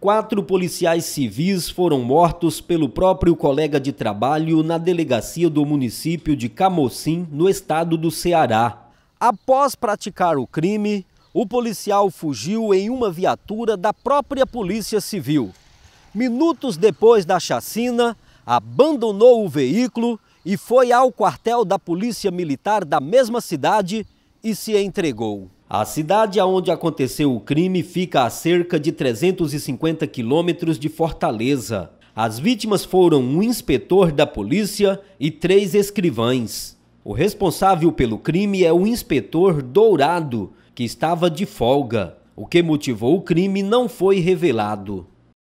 quatro policiais civis foram mortos pelo próprio colega de trabalho na delegacia do município de Camocim, no estado do Ceará. Após praticar o crime, o policial fugiu em uma viatura da própria Polícia Civil. Minutos depois da chacina, abandonou o veículo e foi ao quartel da Polícia Militar da mesma cidade e se entregou. A cidade onde aconteceu o crime fica a cerca de 350 quilômetros de Fortaleza. As vítimas foram um inspetor da polícia e três escrivães. O responsável pelo crime é o inspetor Dourado, que estava de folga. O que motivou o crime não foi revelado.